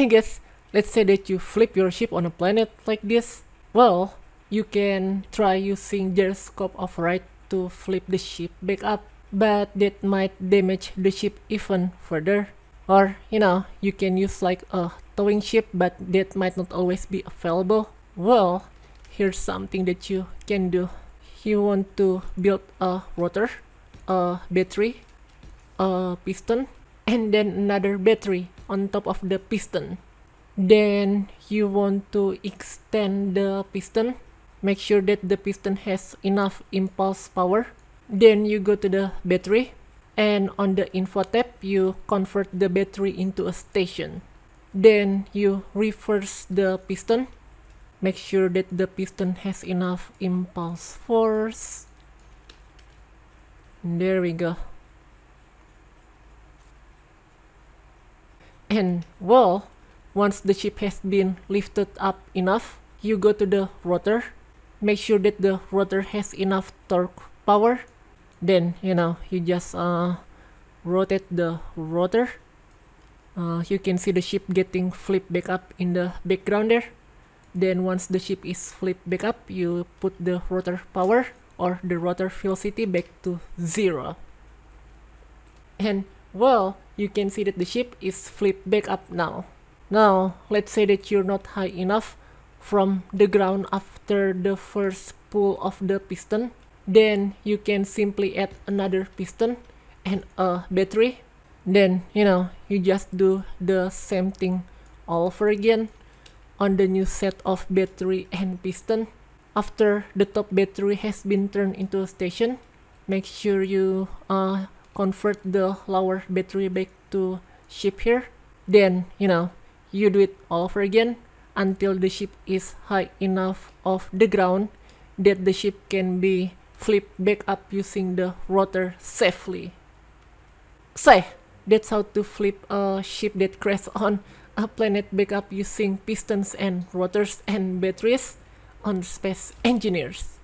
I guess, let's say that you flip your ship on a planet like this. Well, you can try using gyroscope right to flip the ship back up, but that might damage the ship even further. Or, you know, you can use like a towing ship, but that might not always be available. Well, here's something that you can do. You want to build a rotor, a battery, a piston, and then another battery on top of the piston. Then you want to extend the piston. Make sure that the piston has enough impulse power. Then you go to the battery. And on the info tab, you convert the battery into a station. Then you reverse the piston. Make sure that the piston has enough impulse force. There we go. And well, once the chip has been lifted up enough, you go to the rotor, make sure that the rotor has enough torque power. Then, you know, you just uh, rotate the rotor. Uh, you can see the ship getting flipped back up in the background there. Then once the ship is flipped back up, you put the rotor power or the rotor velocity back to zero. And well, you can see that the ship is flipped back up now. Now, let's say that you're not high enough from the ground after the first pull of the piston, then you can simply add another piston and a battery. Then, you know, you just do the same thing all over again on the new set of battery and piston. After the top battery has been turned into a station, make sure you uh, convert the lower battery back to ship here then you know you do it all over again until the ship is high enough off the ground that the ship can be flipped back up using the rotor safely so that's how to flip a ship that crashed on a planet back up using pistons and rotors and batteries on space engineers